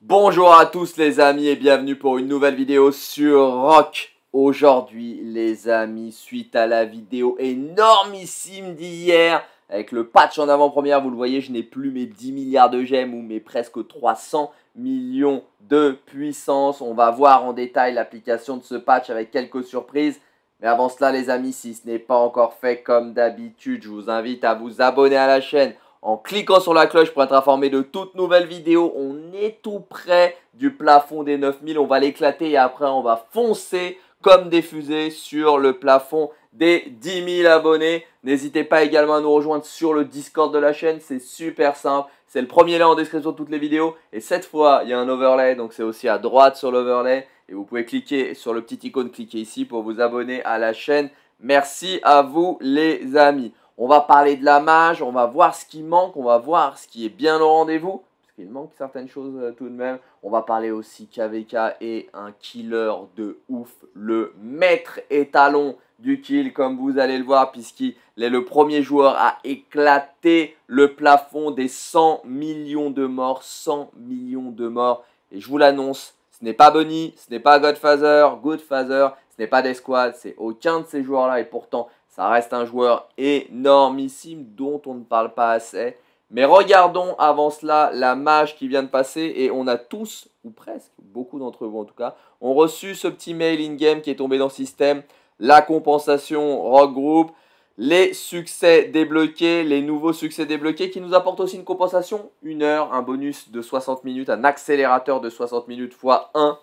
Bonjour à tous les amis et bienvenue pour une nouvelle vidéo sur Rock. Aujourd'hui les amis, suite à la vidéo énormissime d'hier avec le patch en avant-première, vous le voyez, je n'ai plus mes 10 milliards de gemmes ou mes presque 300 millions de puissance. On va voir en détail l'application de ce patch avec quelques surprises. Mais avant cela, les amis, si ce n'est pas encore fait comme d'habitude, je vous invite à vous abonner à la chaîne en cliquant sur la cloche pour être informé de toutes nouvelles vidéos. On est tout près du plafond des 9000. On va l'éclater et après, on va foncer comme des fusées sur le plafond des 10 000 abonnés. N'hésitez pas également à nous rejoindre sur le Discord de la chaîne. C'est super simple. C'est le premier lien en description de toutes les vidéos. Et cette fois, il y a un overlay, donc c'est aussi à droite sur l'overlay. Et vous pouvez cliquer sur le petit icône, cliquer ici pour vous abonner à la chaîne. Merci à vous les amis. On va parler de la mage, on va voir ce qui manque, on va voir ce qui est bien au rendez-vous. Il manque certaines choses euh, tout de même. On va parler aussi KVK est un killer de ouf, le maître étalon du kill comme vous allez le voir puisqu'il est le premier joueur à éclater le plafond des 100 millions de morts, 100 millions de morts. Et je vous l'annonce, ce n'est pas Bunny, ce n'est pas Godfather, Godfather, ce n'est pas Desquad, c'est aucun de ces joueurs-là et pourtant ça reste un joueur énormissime dont on ne parle pas assez. Mais regardons avant cela la mage qui vient de passer et on a tous, ou presque, beaucoup d'entre vous en tout cas, ont reçu ce petit mail in-game qui est tombé dans le système, la compensation Rock Group, les succès débloqués, les nouveaux succès débloqués qui nous apportent aussi une compensation, une heure, un bonus de 60 minutes, un accélérateur de 60 minutes x 1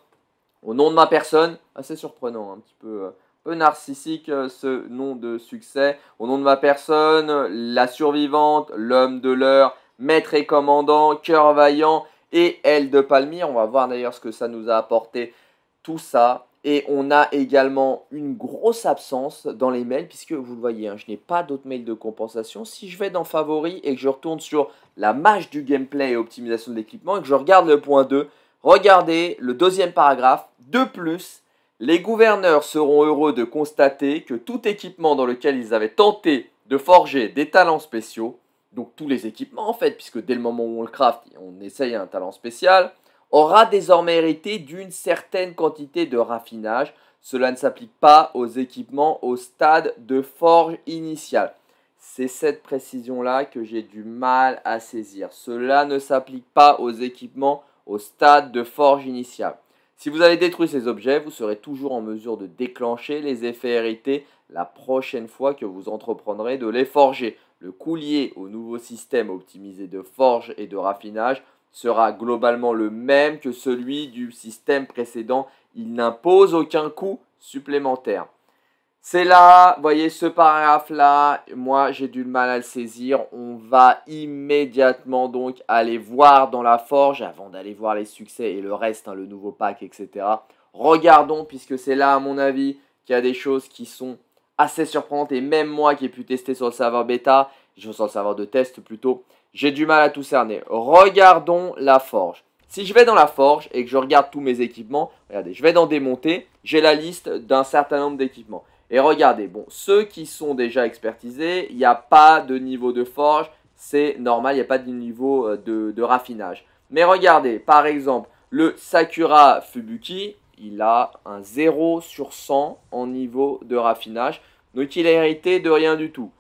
au nom de ma personne. Assez surprenant, un petit peu euh, narcissique euh, ce nom de succès. Au nom de ma personne, la survivante, l'homme de l'heure, maître et commandant, cœur vaillant et elle de palmier. On va voir d'ailleurs ce que ça nous a apporté tout ça. Et on a également une grosse absence dans les mails, puisque vous le voyez, hein, je n'ai pas d'autres mails de compensation. Si je vais dans favoris et que je retourne sur la mage du gameplay et optimisation de l'équipement et que je regarde le point 2, regardez le deuxième paragraphe, de plus, les gouverneurs seront heureux de constater que tout équipement dans lequel ils avaient tenté de forger des talents spéciaux, donc tous les équipements en fait, puisque dès le moment où on le craft, on essaye un talent spécial, aura désormais hérité d'une certaine quantité de raffinage. Cela ne s'applique pas aux équipements au stade de forge initiale. C'est cette précision-là que j'ai du mal à saisir. Cela ne s'applique pas aux équipements au stade de forge initiale. Si vous avez détruit ces objets, vous serez toujours en mesure de déclencher les effets hérités la prochaine fois que vous entreprendrez de les forger. Le coût lié au nouveau système optimisé de forge et de raffinage sera globalement le même que celui du système précédent. Il n'impose aucun coût supplémentaire. C'est là, vous voyez ce paragraphe-là, moi j'ai du mal à le saisir. On va immédiatement donc aller voir dans la forge, avant d'aller voir les succès et le reste, hein, le nouveau pack, etc. Regardons, puisque c'est là à mon avis qu'il y a des choses qui sont assez surprenantes. Et même moi qui ai pu tester sur le serveur bêta, sur le serveur de test plutôt, j'ai du mal à tout cerner. Regardons la forge. Si je vais dans la forge et que je regarde tous mes équipements, regardez, je vais dans démonter, j'ai la liste d'un certain nombre d'équipements. Et regardez, bon, ceux qui sont déjà expertisés, il n'y a pas de niveau de forge, c'est normal, il n'y a pas de niveau euh, de, raffinage. Mais regardez, par exemple, le Sakura Fubuki, il a un 0 sur 100 en niveau de raffinage, donc il a hérité de rien du tout.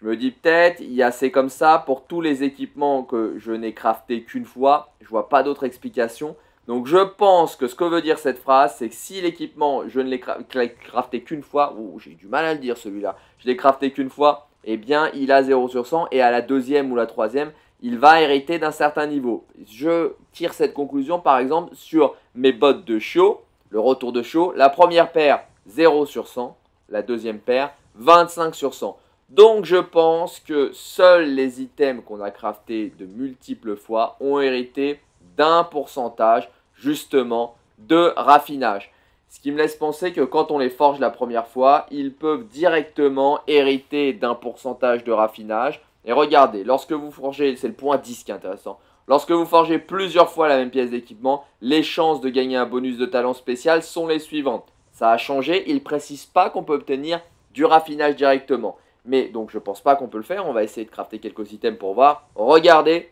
Je me dis peut-être, il y a c'est comme ça pour tous les équipements que je n'ai crafté qu'une fois, je vois pas d'autre explication. Donc je pense que ce que veut dire cette phrase, c'est que si l'équipement, je ne l'ai crafté qu'une fois, ou j'ai du mal à le dire celui-là, je l'ai crafté qu'une fois, eh bien il a 0 sur 100 et à la deuxième ou la troisième, il va hériter d'un certain niveau. Je tire cette conclusion par exemple sur mes bottes de chiot, le retour de chiot, la première paire 0 sur 100, la deuxième paire 25 sur 100. Donc je pense que seuls les items qu'on a craftés de multiples fois ont hérité d'un pourcentage justement de raffinage. Ce qui me laisse penser que quand on les forge la première fois, ils peuvent directement hériter d'un pourcentage de raffinage. Et regardez, lorsque vous forgez, c'est le point 10 qui est intéressant, lorsque vous forgez plusieurs fois la même pièce d'équipement, les chances de gagner un bonus de talent spécial sont les suivantes. Ça a changé, il ne précise pas qu'on peut obtenir du raffinage directement. Mais donc je ne pense pas qu'on peut le faire, on va essayer de crafter quelques items pour voir. Regardez,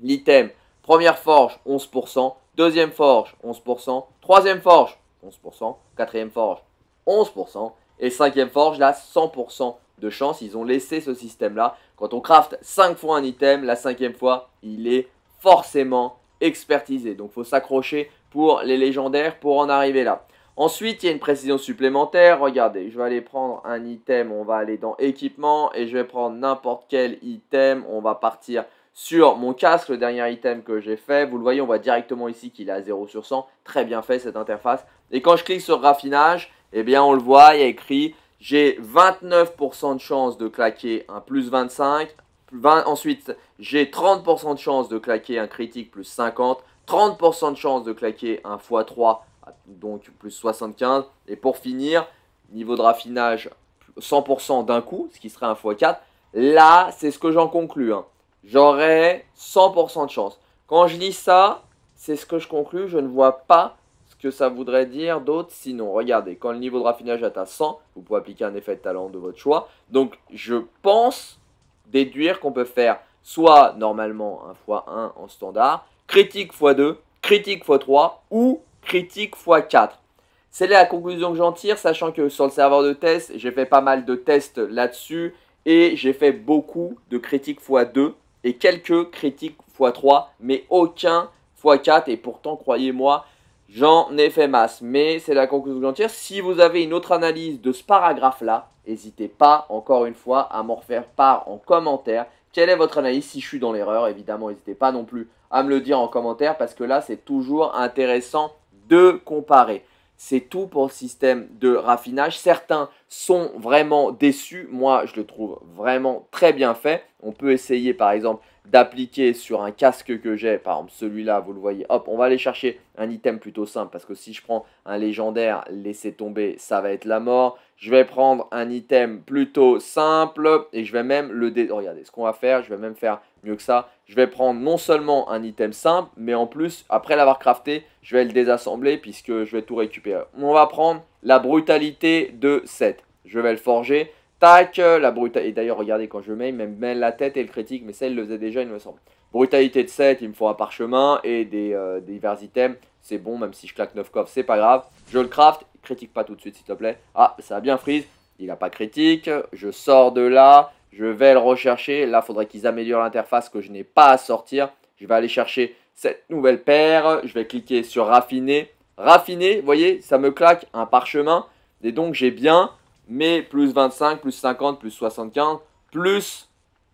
l'item, première forge 11%, Deuxième forge, 11%. Troisième forge, 11%. Quatrième forge, 11%. Et cinquième forge, là, 100% de chance. Ils ont laissé ce système-là. Quand on craft 5 fois un item, la cinquième fois, il est forcément expertisé. Donc, il faut s'accrocher pour les légendaires pour en arriver là. Ensuite, il y a une précision supplémentaire. Regardez, je vais aller prendre un item. On va aller dans équipement et je vais prendre n'importe quel item. On va partir sur mon casque, le dernier item que j'ai fait. Vous le voyez, on voit directement ici qu'il est à 0 sur 100. Très bien fait cette interface. Et quand je clique sur raffinage, eh bien on le voit, il y a écrit j'ai 29% de chance de claquer un plus 25. ensuite, j'ai 30% de chance de claquer un critique plus 50. 30% de chance de claquer un x3, donc plus 75. Et pour finir, niveau de raffinage 100% d'un coup, ce qui serait un x4. Là, c'est ce que j'en conclue. Hein j'aurais 100% de chance. Quand je lis ça, c'est ce que je conclus, je ne vois pas ce que ça voudrait dire d'autre sinon. Regardez, quand le niveau de raffinage atteint 100, vous pouvez appliquer un effet de talent de votre choix. Donc je pense déduire qu'on peut faire soit normalement 1 x1 en standard, critique x2, critique x3 ou critique x4. C'est la conclusion que j'en tire, sachant que sur le serveur de test, j'ai fait pas mal de tests là-dessus et j'ai fait beaucoup de critiques x2 et quelques critiques x3, mais aucun x4. Et pourtant, croyez-moi, j'en ai fait masse. Mais c'est la conclusion que j'en tire. Si vous avez une autre analyse de ce paragraphe-là, n'hésitez pas, encore une fois, à m'en faire part en commentaire. Quelle est votre analyse Si je suis dans l'erreur, évidemment, n'hésitez pas non plus à me le dire en commentaire parce que là, c'est toujours intéressant de comparer. C'est tout pour le système de raffinage. Certains sont vraiment déçus. Moi, je le trouve vraiment très bien fait. On peut essayer par exemple d'appliquer sur un casque que j'ai, par exemple celui-là, vous le voyez, hop, on va aller chercher un item plutôt simple, parce que si je prends un légendaire, laisser tomber, ça va être la mort. Je vais prendre un item plutôt simple, et je vais même le... Dé oh, regardez, ce qu'on va faire, je vais même faire mieux que ça. Je vais prendre non seulement un item simple, mais en plus, après l'avoir crafté, je vais le désassembler, puisque je vais tout récupérer. On va prendre la brutalité de 7. Je vais le forger, euh, la brutalité. Et d'ailleurs, regardez quand je mets, il même la tête et le critique, mais ça, il le faisait déjà, il me semble. Brutalité de 7, il me faut un parchemin et euh, des, divers items. C'est bon, même si je claque 9 coffres, c'est pas grave. Je le craft, critique pas tout de suite, s'il te plaît. Ah, ça a bien freeze. Il a pas critique. Je sors de là. Je vais le rechercher. Là, faudrait qu'ils améliorent l'interface que je n'ai pas à sortir. Je vais aller chercher cette nouvelle paire. Je vais cliquer sur raffiner. Raffiner, vous voyez, ça me claque un parchemin. Et donc, j'ai bien mais plus 25, plus 50, plus 75, plus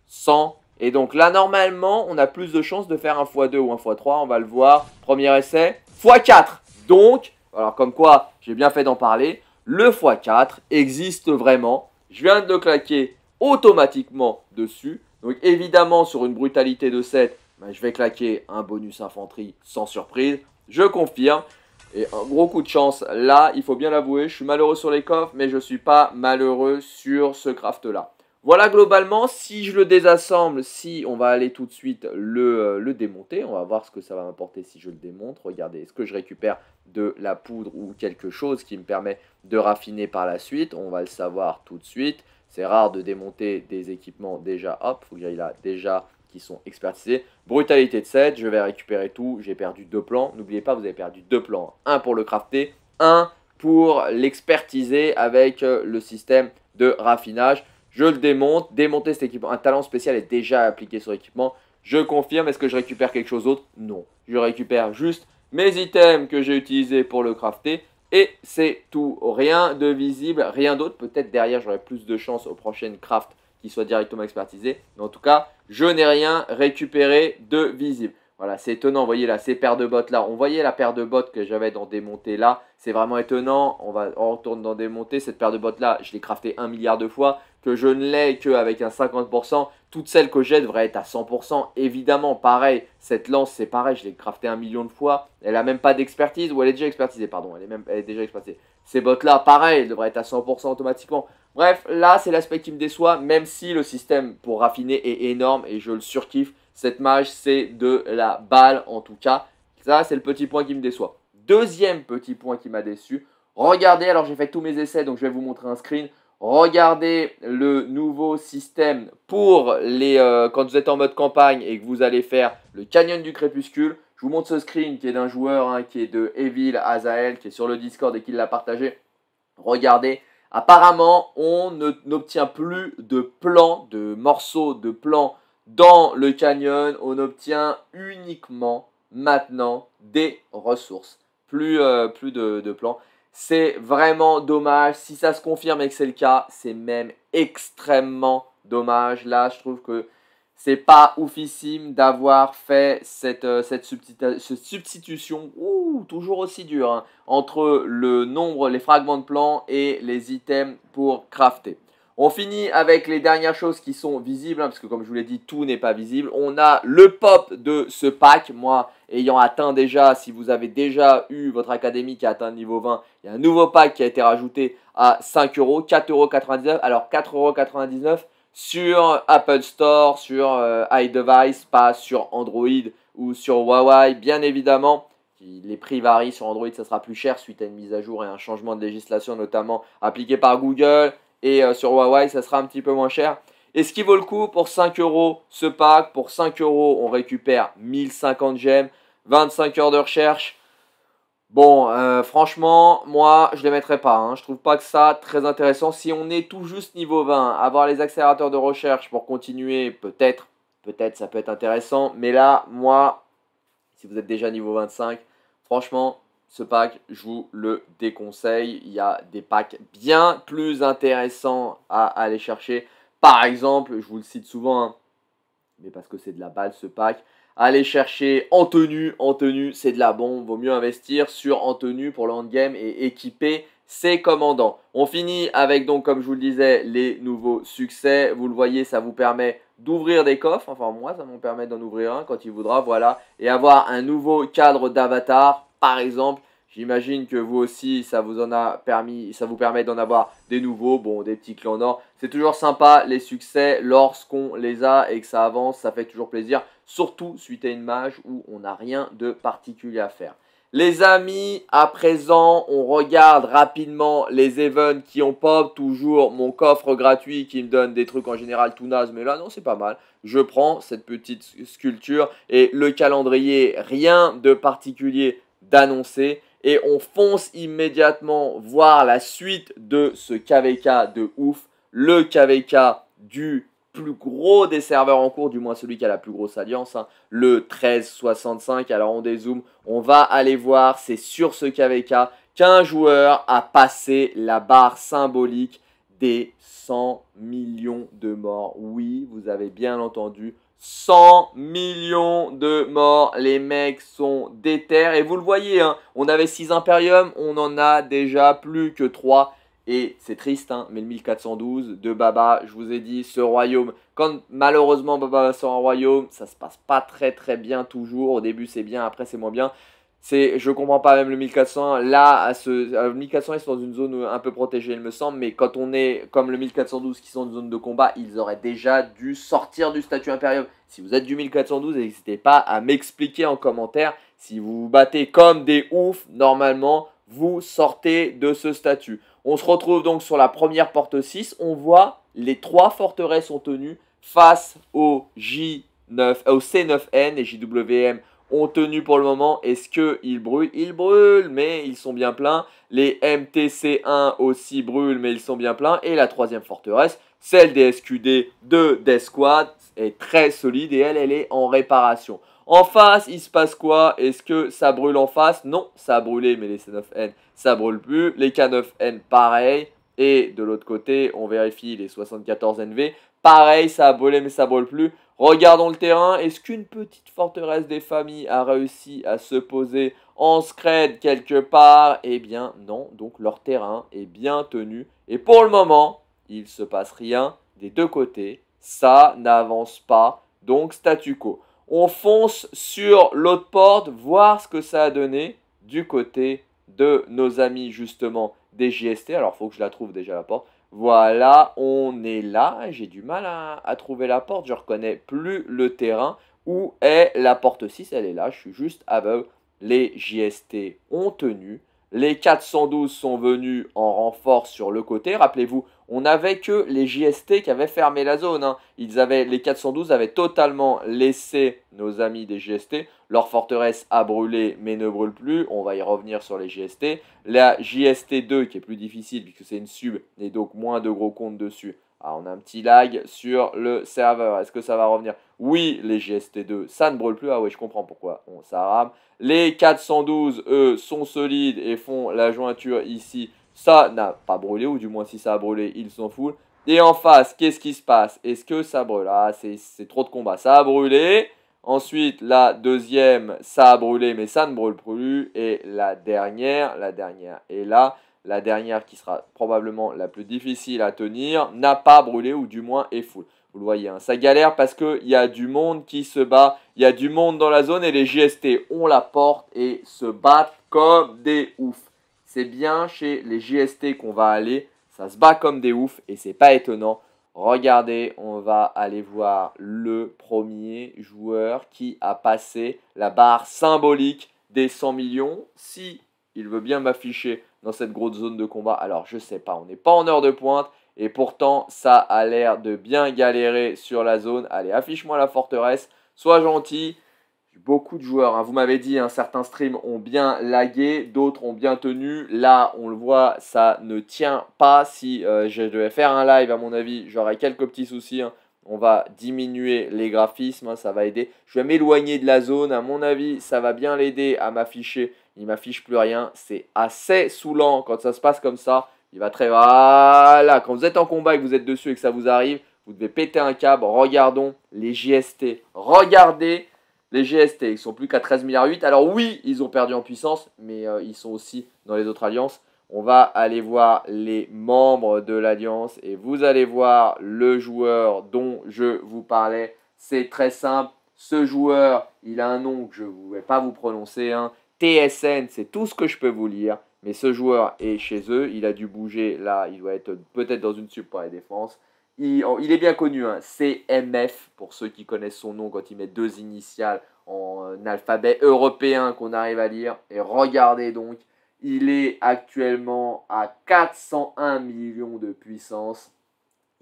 100. Et donc là, normalement, on a plus de chances de faire un x2 ou un x3. On va le voir. Premier essai, x4. Donc, alors comme quoi, j'ai bien fait d'en parler, le x4 existe vraiment. Je viens de le claquer automatiquement dessus. Donc évidemment, sur une brutalité de 7, ben, je vais claquer un bonus infanterie sans surprise. Je confirme. Et un gros coup de chance. Là, il faut bien l'avouer, je suis malheureux sur les coffres, mais je ne suis pas malheureux sur ce craft-là. Voilà globalement, si je le désassemble, si on va aller tout de suite le, euh, démonter, on va voir ce que ça va m'apporter si je le démonte. Regardez, est-ce que je récupère de la poudre ou quelque chose qui me permet de raffiner par la suite On va le savoir tout de suite. C'est rare de démonter des équipements déjà, hop, il a déjà qui sont expertisés. Brutalité de 7, je vais récupérer tout, j'ai perdu deux plans. N'oubliez pas, vous avez perdu deux plans. Un pour le crafter, un pour l'expertiser avec euh, le système de raffinage. Je le démonte, démonter cet équipement. Un talent spécial est déjà appliqué sur l'équipement. Je confirme, est-ce que je récupère quelque chose d'autre Non. Je récupère juste mes items que j'ai utilisés pour le crafter. Et c'est tout. Rien de visible, rien d'autre. Peut-être derrière, j'aurai plus de chance aux prochaines craft, qui soit directement expertisé. Mais en tout cas, je n'ai rien récupéré de visible. Voilà, c'est étonnant, vous voyez là, ces paires de bottes là, on voyait la paire de bottes que j'avais dans des montées là, c'est vraiment étonnant, on va retourne dans des montées, cette paire de bottes là, je l'ai crafté un milliard de fois, que je ne l'ai qu'avec un 50%. Toutes celles que j'ai devraient être à 100%. Évidemment, pareil, cette lance, c'est pareil, je l'ai crafté un million de fois. Elle a même pas d'expertise, ou elle est déjà expertisée, pardon, elle est, même, elle est déjà expertisée. Ces bottes-là, pareil, elles devraient être à 100% automatiquement. Bref, là, c'est l'aspect qui me déçoit, même si le système pour raffiner est énorme et je le surkiffe. Cette mage, c'est de la balle, en tout cas. Ça, c'est le petit point qui me déçoit. Deuxième petit point qui m'a déçu, Regardez, alors j'ai fait tous mes essais, donc je vais vous montrer un screen. Regardez le nouveau système pour les euh, quand vous êtes en mode campagne et que vous allez faire le canyon du crépuscule. Je vous montre ce screen qui est d'un joueur hein, qui est de Evil Azael qui est sur le Discord et qui l'a partagé. Regardez, apparemment on n'obtient plus de plans, de morceaux de plans dans le canyon. On obtient uniquement maintenant des ressources, plus, euh, plus de, de plans. C'est vraiment dommage. Si ça se confirme et que c'est le cas, c'est même extrêmement dommage. Là, je trouve que c'est pas oufissime d'avoir fait cette, euh, cette, substitution, toujours aussi dur hein, entre le nombre, les fragments de plan et les items pour crafter. On finit avec les dernières choses qui sont visibles, hein, parce que comme je vous l'ai dit, tout n'est pas visible. On a le pop de ce pack. Moi, ayant atteint déjà, si vous avez déjà eu votre académie qui a atteint le niveau 20, il y a un nouveau pack qui a été rajouté à 5 euros, euros. Alors 4,99€ sur Apple Store, sur euh, iDevice, pas sur Android ou sur Huawei, bien évidemment. Les prix varient sur Android, ça sera plus cher suite à une mise à jour et un changement de législation, notamment appliqué par Google. Et euh, sur Huawei, ça sera un petit peu moins cher. Et ce qui vaut le coup, pour 5 euros ce pack, pour 5 euros, on récupère 1050 gemmes, 25 heures de recherche. Bon, euh, franchement, moi, je ne les mettrai pas. Hein. Je trouve pas que ça très intéressant. Si on est tout juste niveau 20, avoir les accélérateurs de recherche pour continuer, peut-être, peut-être ça peut être intéressant. Mais là, moi, si vous êtes déjà niveau 25, franchement, ce pack, je vous le déconseille. Il y a des packs bien plus intéressants à aller chercher. Par exemple, je vous le cite souvent, hein, mais parce que c'est de la balle ce pack. Allez chercher en tenue, en tenue, c'est de la bombe. Vaut mieux investir sur en tenue pour le et équiper ses commandants. On finit avec donc, comme je vous le disais, les nouveaux succès. Vous le voyez, ça vous permet d'ouvrir des coffres. Enfin, moi, ça me permet d'en ouvrir un quand il voudra, voilà. Et avoir un nouveau cadre d'avatar par exemple. J'imagine que vous aussi, ça vous en a permis, ça vous permet d'en avoir des nouveaux, bon, des petits clans or. C'est toujours sympa les succès lorsqu'on les a et que ça avance, ça fait toujours plaisir, surtout suite à une mage où on n'a rien de particulier à faire. Les amis, à présent, on regarde rapidement les events qui ont pop. Toujours mon coffre gratuit qui me donne des trucs en général tout naze, mais là, non, c'est pas mal. Je prends cette petite sculpture et le calendrier, rien de particulier d'annoncer et on fonce immédiatement voir la suite de ce KVK de ouf, le KVK du plus gros des serveurs en cours, du moins celui qui a la plus grosse alliance, hein, le 1365. Alors on dézoome, on va aller voir, c'est sur ce KVK qu'un joueur a passé la barre symbolique des 100 millions de morts. Oui, vous avez bien entendu, 100 millions de morts, les mecs sont déterres. Et vous le voyez, hein, on avait 6 impériums, on en a déjà plus que 3. Et c'est triste, hein, mais le 1412 de Baba, je vous ai dit, ce royaume, quand malheureusement Baba sort un royaume, ça se passe pas très très bien toujours. Au début c'est bien, après c'est moins bien. C'est, je comprends pas même le 1400. Là, à ce 1400, euh, ils sont dans une zone euh, un peu protégée, il me semble. Mais quand on est comme le 1412, qui sont une zone de combat, ils auraient déjà dû sortir du statut impérium. Si vous êtes du 1412, n'hésitez pas à m'expliquer en commentaire. Si vous vous battez comme des oufs, normalement, vous sortez de ce statut. On se retrouve donc sur la première porte 6. On voit les trois forteresses sont tenues face au J9, euh, au C9N et JWM ont tenu pour le moment. Est-ce qu'ils brûlent Ils brûlent, mais ils sont bien pleins. Les MTC1 aussi brûlent, mais ils sont bien pleins. Et la troisième forteresse, celle des SQD de Death Squad, est très solide et elle, elle est en réparation. En face, il se passe quoi Est-ce que ça brûle en face Non, ça a brûlé, mais les C9N, ça brûle plus. Les K9N, pareil. Et de l'autre côté, on vérifie les 74 NV. Pareil, ça a brûlé, mais ça brûle plus. Regardons le terrain. Est-ce qu'une petite forteresse des familles a réussi à se poser en scred quelque part Eh bien non, donc leur terrain est bien tenu. Et pour le moment, il ne se passe rien des deux côtés. Ça n'avance pas, donc statu quo. On fonce sur l'autre porte, voir ce que ça a donné du côté de nos amis justement des JST. Alors faut que je la trouve déjà la porte. Voilà, on est là. J'ai du mal à, trouver la porte. Je reconnais plus le terrain. Où est la porte 6 Elle est là. Je suis juste aveugle. Les JST ont tenu. Les 412 sont venus en renfort sur le côté. Rappelez-vous, on n'avait que les JST qui avaient fermé la zone. Hein. Ils avaient, les 412 avaient totalement laissé nos amis des JST. Leur forteresse a brûlé mais ne brûle plus. On va y revenir sur les JST. La JST 2 qui est plus difficile puisque c'est une sub et donc moins de gros comptes dessus. Ah, on a un petit lag sur le serveur. Est-ce que ça va revenir Oui, les GST2, ça ne brûle plus. Ah oui, je comprends pourquoi. On, s'arrame. Les 412, eux, sont solides et font la jointure ici ça n'a pas brûlé, ou du moins si ça a brûlé, ils s'en foutent. Et en face, qu'est-ce qui se passe Est-ce que ça brûle Ah, c'est trop de combat. Ça a brûlé. Ensuite, la deuxième, ça a brûlé, mais ça ne brûle plus. Et la dernière, la dernière est là. La dernière, qui sera probablement la plus difficile à tenir, n'a pas brûlé, ou du moins est full. Vous le voyez, hein. ça galère parce qu'il y a du monde qui se bat, il y a du monde dans la zone et les GST ont la porte et se battent comme des oufs c'est bien chez les JST qu'on va aller. Ça se bat comme des oufs et c'est pas étonnant. Regardez, on va aller voir le premier joueur qui a passé la barre symbolique des 100 millions. Si il veut bien m'afficher dans cette grosse zone de combat, alors je sais pas, on n'est pas en heure de pointe. Et pourtant, ça a l'air de bien galérer sur la zone. Allez, affiche-moi la forteresse. Sois gentil beaucoup de joueurs. Hein. Vous m'avez dit, hein, certains streams ont bien lagué, d'autres ont bien tenu. Là, on le voit, ça ne tient pas. Si euh, je devais faire un live, à mon avis, j'aurais quelques petits soucis. Hein. On va diminuer les graphismes, ça va aider. Je vais m'éloigner de la zone, à mon avis, ça va bien l'aider à m'afficher. Il m'affiche plus rien, c'est assez saoulant quand ça se passe comme ça. Il va très... Voilà, quand vous êtes en combat et que vous êtes dessus et que ça vous arrive, vous devez péter un câble. Regardons les JST. Regardez les GST, ils sont plus qu'à 13,8 milliards Alors oui, ils ont perdu en puissance, mais euh, ils sont aussi dans les autres alliances. On va aller voir les membres de l'alliance et vous allez voir le joueur dont je vous parlais. C'est très simple. Ce joueur, il a un nom que je ne vais pas vous prononcer. TSN, hein. c'est tout ce que je peux vous lire. Mais ce joueur est chez eux. Il a dû bouger là. Il doit être peut-être dans une sub défense il, est bien connu, hein, CMF, pour ceux qui connaissent son nom quand il met deux initiales en euh, alphabet européen qu'on arrive à lire. Et regardez donc, il est actuellement à 401 millions de puissance.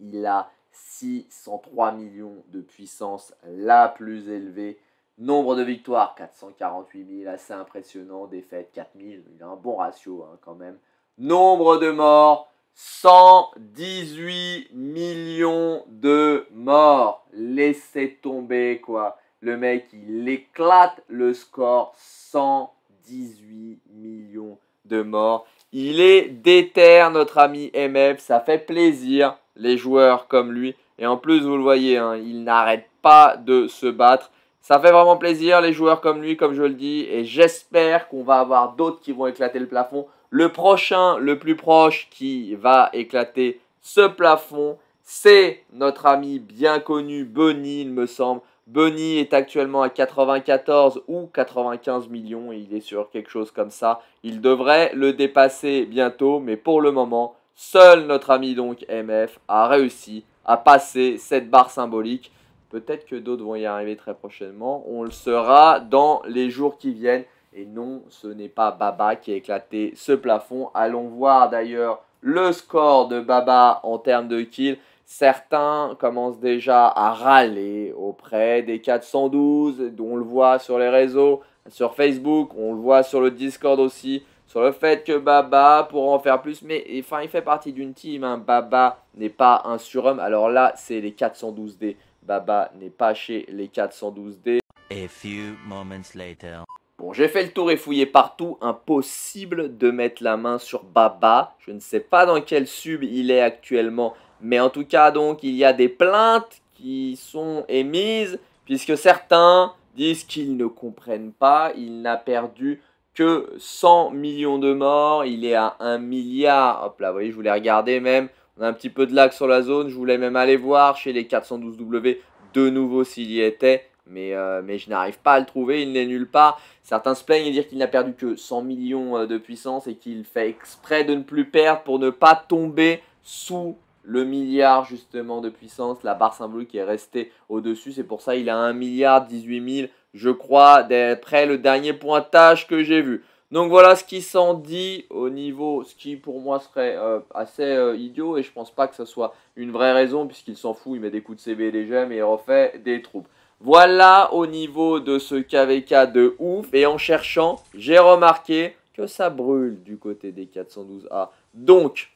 Il a 603 millions de puissance la plus élevée. Nombre de victoires, 448 000, assez impressionnant. Défaites, 4000, Il a un bon ratio hein, quand même. Nombre de morts, 118 millions de morts. Laissez tomber, quoi. Le mec, il éclate le score. 118 millions de morts. Il est déter, notre ami MF. Ça fait plaisir, les joueurs comme lui. Et en plus, vous le voyez, hein, il n'arrête pas de se battre. Ça fait vraiment plaisir, les joueurs comme lui, comme je le dis. Et j'espère qu'on va avoir d'autres qui vont éclater le plafond. Le prochain, le plus proche qui va éclater ce plafond, c'est notre ami bien connu Bunny, il me semble. Bunny est actuellement à 94 ou 95 millions, il est sur quelque chose comme ça. Il devrait le dépasser bientôt, mais pour le moment, seul notre ami donc MF a réussi à passer cette barre symbolique. Peut-être que d'autres vont y arriver très prochainement, on le saura dans les jours qui viennent. Et non, ce n'est pas Baba qui a éclaté ce plafond. Allons voir d'ailleurs le score de Baba en termes de kills. Certains commencent déjà à râler auprès des 412, dont on le voit sur les réseaux, sur Facebook, on le voit sur le Discord aussi, sur le fait que Baba pourra en faire plus. Mais enfin, il fait partie d'une team. Hein. Baba n'est pas un surhomme. Alors là, c'est les 412D. Baba n'est pas chez les 412D. A few moments later. Bon, j'ai fait le tour et fouillé partout. Impossible de mettre la main sur Baba. Je ne sais pas dans quel sub il est actuellement. Mais en tout cas, donc, il y a des plaintes qui sont émises, puisque certains disent qu'ils ne comprennent pas. Il n'a perdu que 100 millions de morts. Il est à 1 milliard. Hop là, vous voyez, je voulais regarder même. On a un petit peu de lag sur la zone. Je voulais même aller voir chez les 412W de nouveau s'il y était. Euh, mais, je n'arrive pas à le trouver, il n'est nulle part. Certains se plaignent et dire qu'il n'a perdu que 100 millions euh, de puissance et qu'il fait exprès de ne plus perdre pour ne pas tomber sous le milliard justement de puissance. La barre symbolique est restée au-dessus, c'est pour ça qu'il a 1 milliard 18 000, je crois, d'après le dernier pointage que j'ai vu. Donc voilà ce qui s'en dit au niveau, ce qui pour moi serait euh, assez idiot et je pense pas que ce soit une vraie raison puisqu'il s'en fout, il met des coups de CB et des gemmes et il refait des troupes. Voilà au niveau de ce KVK de ouf. Et en cherchant, j'ai remarqué que ça brûle du côté des 412A. Donc,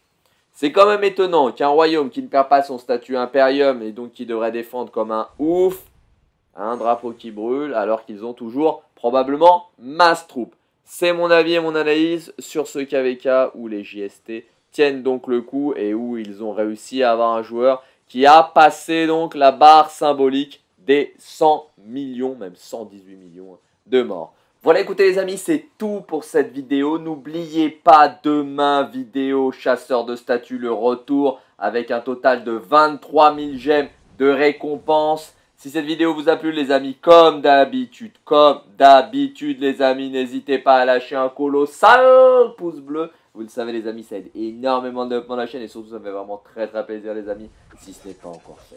c'est quand même étonnant qu'un royaume qui ne perd pas son statut impérium et donc qui devrait défendre comme un ouf un drapeau qui brûle alors qu'ils ont toujours probablement masse troupe. C'est mon avis et mon analyse sur ce KVK où les JST tiennent donc le coup et où ils ont réussi à avoir un joueur qui a passé donc la barre symbolique des 100 millions, même 118 millions de morts. Voilà, écoutez les amis, c'est tout pour cette vidéo. N'oubliez pas demain, vidéo chasseur de statues, le retour avec un total de 23 000 gemmes de récompense. Si cette vidéo vous a plu les amis, comme d'habitude, comme d'habitude les amis, n'hésitez pas à lâcher un colossal pouce bleu. Vous le savez les amis, ça aide énormément de la chaîne et surtout ça me fait vraiment très très plaisir les amis, si ce n'est pas encore fait.